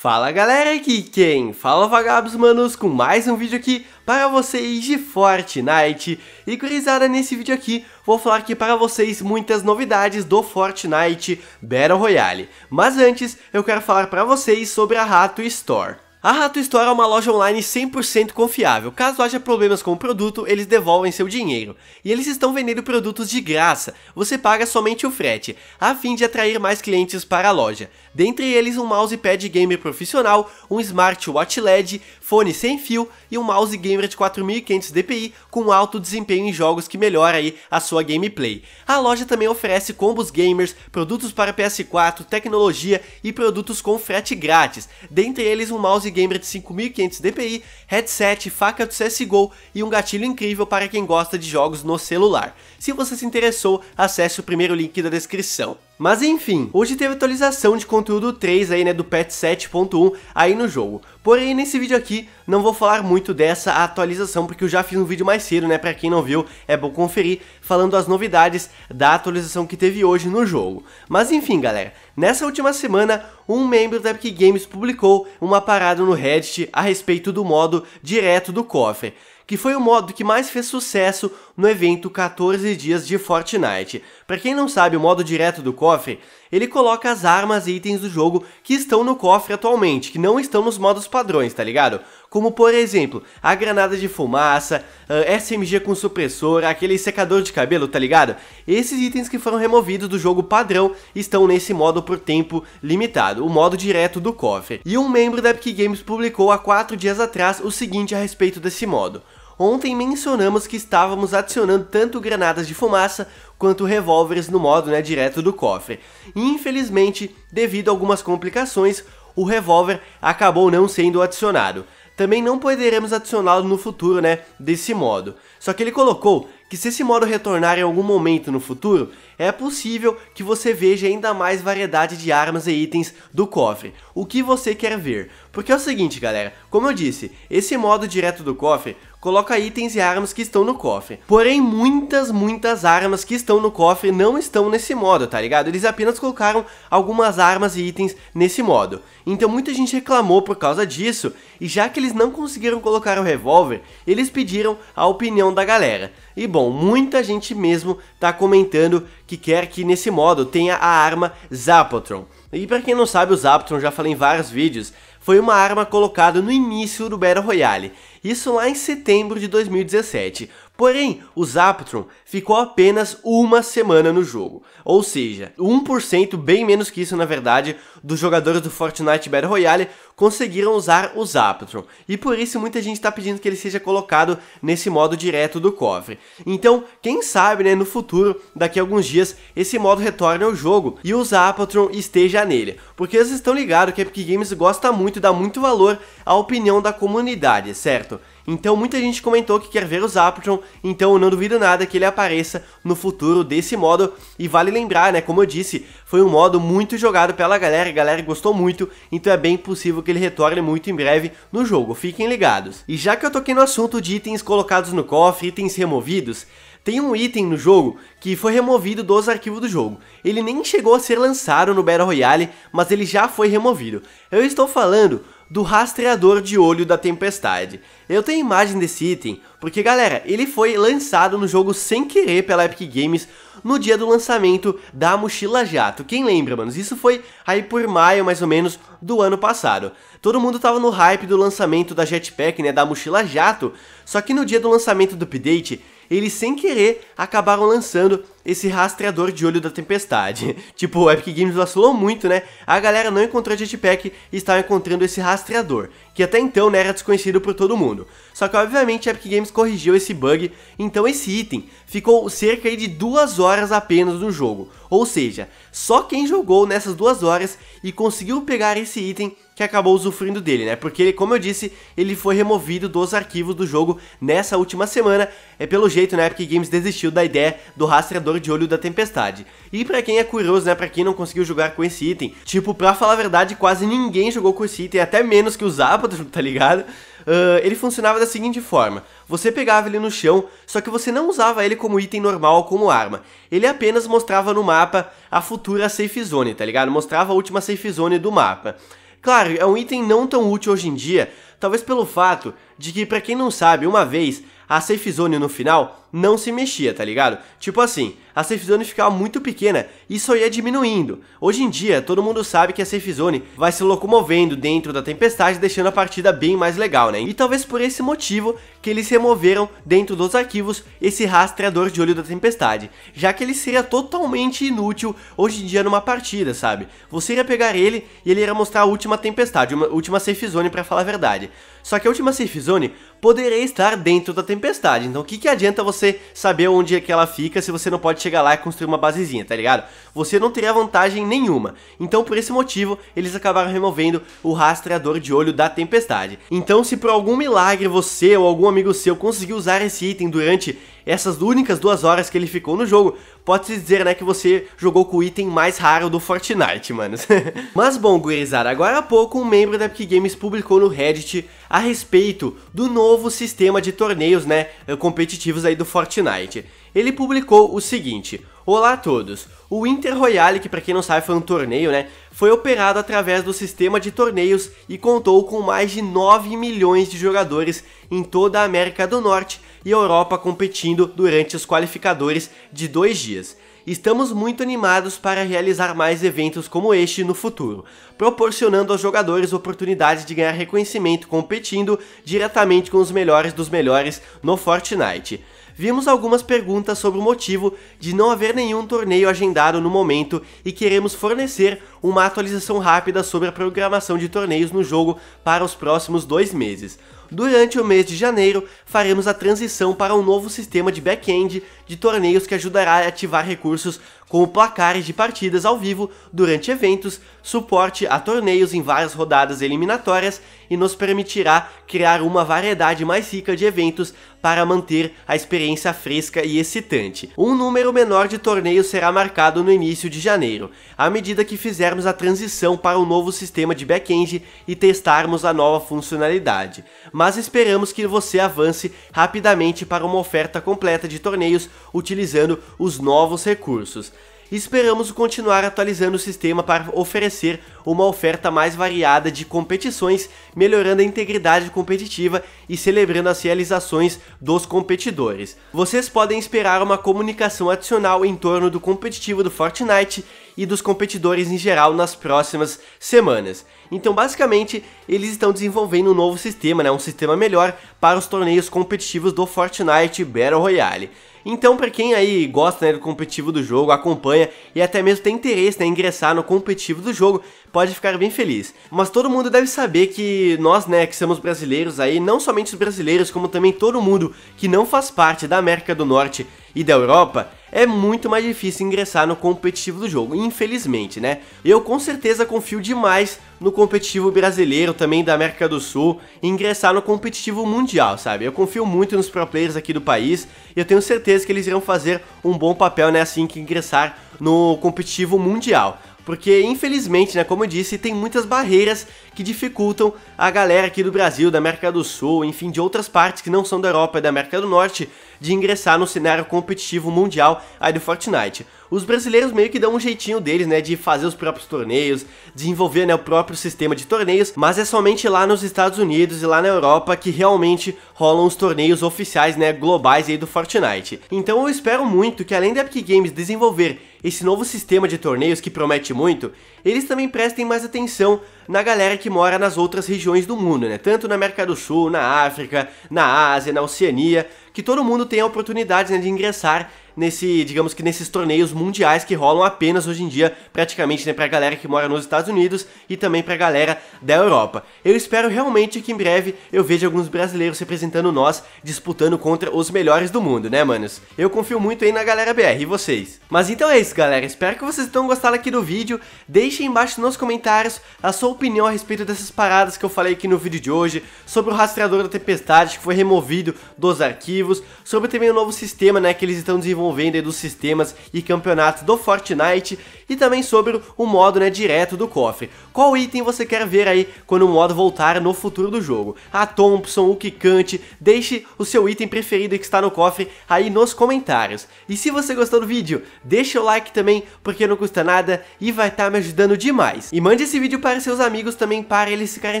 Fala galera, aqui quem? Fala vagabos manos com mais um vídeo aqui para vocês de Fortnite E gurizada, nesse vídeo aqui vou falar aqui para vocês muitas novidades do Fortnite Battle Royale Mas antes eu quero falar para vocês sobre a Rato Store a Rato Store é uma loja online 100% confiável. Caso haja problemas com o produto, eles devolvem seu dinheiro. E eles estão vendendo produtos de graça. Você paga somente o frete, a fim de atrair mais clientes para a loja. Dentre eles, um mousepad gamer profissional, um smartwatch LED, fone sem fio e um mouse gamer de 4500 DPI com alto desempenho em jogos que melhora aí a sua gameplay. A loja também oferece combos gamers, produtos para PS4, tecnologia e produtos com frete grátis. Dentre eles, um mouse gamer de 5500 DPI, headset, faca do CSGO e um gatilho incrível para quem gosta de jogos no celular. Se você se interessou, acesse o primeiro link da descrição. Mas enfim, hoje teve atualização de conteúdo 3 aí, né, do patch 7.1 aí no jogo. Porém, nesse vídeo aqui, não vou falar muito dessa atualização, porque eu já fiz um vídeo mais cedo, né, pra quem não viu, é bom conferir, falando as novidades da atualização que teve hoje no jogo. Mas enfim, galera, nessa última semana, um membro da Epic Games publicou uma parada no Reddit a respeito do modo direto do cofre que foi o modo que mais fez sucesso no evento 14 dias de Fortnite. Para quem não sabe, o modo direto do cofre, ele coloca as armas e itens do jogo que estão no cofre atualmente, que não estão nos modos padrões, tá ligado? Como por exemplo, a granada de fumaça, ah, SMG com supressor, aquele secador de cabelo, tá ligado? Esses itens que foram removidos do jogo padrão estão nesse modo por tempo limitado, o modo direto do cofre. E um membro da Epic Games publicou há 4 dias atrás o seguinte a respeito desse modo. Ontem mencionamos que estávamos adicionando tanto granadas de fumaça quanto revólveres no modo né, direto do cofre. Infelizmente, devido a algumas complicações, o revólver acabou não sendo adicionado. Também não poderemos adicioná-lo no futuro, né, desse modo. Só que ele colocou que se esse modo retornar em algum momento no futuro, é possível que você veja ainda mais variedade de armas e itens do cofre. O que você quer ver? Porque é o seguinte, galera, como eu disse, esse modo direto do cofre coloca itens e armas que estão no cofre. Porém, muitas, muitas armas que estão no cofre não estão nesse modo, tá ligado? Eles apenas colocaram algumas armas e itens nesse modo. Então muita gente reclamou por causa disso, e já que eles não conseguiram colocar o revólver, eles pediram a opinião da galera. E bom, muita gente mesmo tá comentando que quer que nesse modo tenha a arma Zapotron. E pra quem não sabe, o Zapotron já falei em vários vídeos, foi uma arma colocada no início do Battle Royale, isso lá em setembro de 2017, Porém, o Zaptron ficou apenas uma semana no jogo, ou seja, 1%, bem menos que isso na verdade, dos jogadores do Fortnite Battle Royale conseguiram usar o Zaptron, e por isso muita gente está pedindo que ele seja colocado nesse modo direto do cofre. Então, quem sabe né, no futuro, daqui a alguns dias, esse modo retorne ao jogo e o Zaptron esteja nele, porque vocês estão ligados que a Epic Games gosta muito e dá muito valor à opinião da comunidade, certo? Então muita gente comentou que quer ver o Zapdos, então eu não duvido nada que ele apareça no futuro desse modo. E vale lembrar, né, como eu disse, foi um modo muito jogado pela galera, a galera gostou muito, então é bem possível que ele retorne muito em breve no jogo, fiquem ligados. E já que eu toquei no assunto de itens colocados no cofre, itens removidos, tem um item no jogo que foi removido dos arquivos do jogo. Ele nem chegou a ser lançado no Battle Royale, mas ele já foi removido. Eu estou falando do rastreador de olho da tempestade. Eu tenho imagem desse item, porque galera, ele foi lançado no jogo sem querer pela Epic Games no dia do lançamento da Mochila Jato. Quem lembra, manos? Isso foi aí por maio, mais ou menos, do ano passado. Todo mundo tava no hype do lançamento da Jetpack, né, da Mochila Jato, só que no dia do lançamento do update, eles sem querer acabaram lançando esse rastreador de olho da tempestade. tipo, o Epic Games vacilou muito, né? A galera não encontrou jetpack e estava encontrando esse rastreador, que até então né, era desconhecido por todo mundo. Só que obviamente a Epic Games corrigiu esse bug, então esse item ficou cerca de duas horas apenas no jogo. Ou seja, só quem jogou nessas duas horas e conseguiu pegar esse item que acabou usufruindo dele, né? Porque ele, como eu disse, ele foi removido dos arquivos do jogo nessa última semana. É pelo jeito, né, Epic Games desistiu da ideia do rastreador de olho da tempestade. E para quem é curioso, né, para quem não conseguiu jogar com esse item, tipo, pra falar a verdade, quase ninguém jogou com esse item, até menos que o Zapdos, tá ligado? Uh, ele funcionava da seguinte forma: você pegava ele no chão, só que você não usava ele como item normal ou como arma. Ele apenas mostrava no mapa a futura safe zone, tá ligado? Mostrava a última safe zone do mapa. Claro, é um item não tão útil hoje em dia, talvez pelo fato de que, para quem não sabe, uma vez a safe zone no final não se mexia, tá ligado? Tipo assim, a safe zone ficava muito pequena e só ia diminuindo. Hoje em dia, todo mundo sabe que a safe zone vai se locomovendo dentro da tempestade, deixando a partida bem mais legal, né? E talvez por esse motivo que eles removeram dentro dos arquivos esse rastreador de olho da tempestade, já que ele seria totalmente inútil hoje em dia numa partida, sabe? Você iria pegar ele e ele iria mostrar a última tempestade, a última safe zone para falar a verdade. Só que a última safe zone poderia estar dentro da tempestade, então o que, que adianta você você saber onde é que ela fica se você não pode chegar lá e construir uma basezinha, tá ligado? Você não teria vantagem nenhuma. Então, por esse motivo, eles acabaram removendo o rastreador de olho da tempestade. Então, se por algum milagre você ou algum amigo seu conseguiu usar esse item durante essas únicas duas horas que ele ficou no jogo, pode-se dizer, né, que você jogou com o item mais raro do Fortnite, manos. Mas bom, gurizada, agora há pouco um membro da Epic Games publicou no Reddit a respeito do novo sistema de torneios, né, competitivos aí do Fortnite. Ele publicou o seguinte: Olá a todos! O Inter Royale, que para quem não sabe foi um torneio, né? Foi operado através do sistema de torneios e contou com mais de 9 milhões de jogadores em toda a América do Norte e Europa competindo durante os qualificadores de dois dias. Estamos muito animados para realizar mais eventos como este no futuro, proporcionando aos jogadores oportunidade de ganhar reconhecimento competindo diretamente com os melhores dos melhores no Fortnite vimos algumas perguntas sobre o motivo de não haver nenhum torneio agendado no momento e queremos fornecer uma atualização rápida sobre a programação de torneios no jogo para os próximos dois meses durante o mês de janeiro faremos a transição para um novo sistema de back-end de torneios que ajudará a ativar recursos como placares de partidas ao vivo durante eventos, suporte a torneios em várias rodadas eliminatórias e nos permitirá criar uma variedade mais rica de eventos para manter a experiência fresca e excitante. Um número menor de torneios será marcado no início de janeiro, à medida que fizermos a transição para o um novo sistema de back-end e testarmos a nova funcionalidade mas esperamos que você avance rapidamente para uma oferta completa de torneios utilizando os novos recursos. Esperamos continuar atualizando o sistema para oferecer uma oferta mais variada de competições, melhorando a integridade competitiva e celebrando as realizações dos competidores. Vocês podem esperar uma comunicação adicional em torno do competitivo do Fortnite e dos competidores em geral nas próximas semanas. Então, basicamente, eles estão desenvolvendo um novo sistema, né, um sistema melhor para os torneios competitivos do Fortnite Battle Royale. Então, para quem aí gosta né, do competitivo do jogo, acompanha e até mesmo tem interesse né, em ingressar no competitivo do jogo, pode ficar bem feliz. Mas todo mundo deve saber que nós, né, que somos brasileiros aí, não somente os brasileiros, como também todo mundo que não faz parte da América do Norte e da Europa, é muito mais difícil ingressar no competitivo do jogo, infelizmente, né? Eu com certeza confio demais no competitivo brasileiro, também da América do Sul, ingressar no competitivo mundial, sabe? Eu confio muito nos pro players aqui do país e eu tenho certeza que eles irão fazer um bom papel, né, assim que ingressar no competitivo mundial porque infelizmente, né, como eu disse, tem muitas barreiras que dificultam a galera aqui do Brasil, da América do Sul, enfim, de outras partes que não são da Europa e da América do Norte, de ingressar no cenário competitivo mundial aí do Fortnite. Os brasileiros meio que dão um jeitinho deles, né, de fazer os próprios torneios, desenvolver né, o próprio sistema de torneios, mas é somente lá nos Estados Unidos e lá na Europa que realmente rolam os torneios oficiais, né, globais aí do Fortnite. Então eu espero muito que além da Epic Games desenvolver esse novo sistema de torneios que promete muito, eles também prestem mais atenção na galera que mora nas outras regiões do mundo, né? Tanto na América do Sul, na África, na Ásia, na Oceania, que todo mundo tem a oportunidade né, de ingressar nesse, digamos que nesses torneios mundiais que rolam apenas hoje em dia, praticamente, né, pra galera que mora nos Estados Unidos e também pra galera da Europa. Eu espero realmente que em breve eu veja alguns brasileiros representando nós, disputando contra os melhores do mundo, né, manos? Eu confio muito aí na galera BR, e vocês? Mas então é isso, galera, espero que vocês tenham gostado aqui do vídeo, deixem embaixo nos comentários a sua opinião a respeito dessas paradas que eu falei aqui no vídeo de hoje, sobre o rastreador da tempestade que foi removido dos arquivos, sobre também o novo sistema, né, que eles estão desenvolvendo venda dos sistemas e campeonatos do Fortnite e também sobre o modo né, direto do cofre. Qual item você quer ver aí quando o modo voltar no futuro do jogo? A Thompson, o Kikante, deixe o seu item preferido que está no cofre aí nos comentários. E se você gostou do vídeo, deixa o like também porque não custa nada e vai estar tá me ajudando demais. E mande esse vídeo para seus amigos também para eles ficarem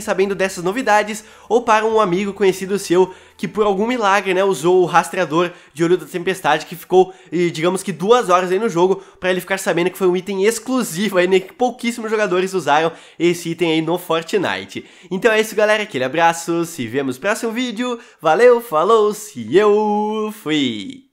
sabendo dessas novidades ou para um amigo conhecido seu que por algum milagre né, usou o rastreador de olho da tempestade que ficou e digamos que duas horas aí no jogo para ele ficar sabendo que foi um item exclusivo aí, né, que pouquíssimos jogadores usaram esse item aí no Fortnite. Então é isso galera, aquele abraço, se vemos no próximo vídeo, valeu, falou, se eu fui!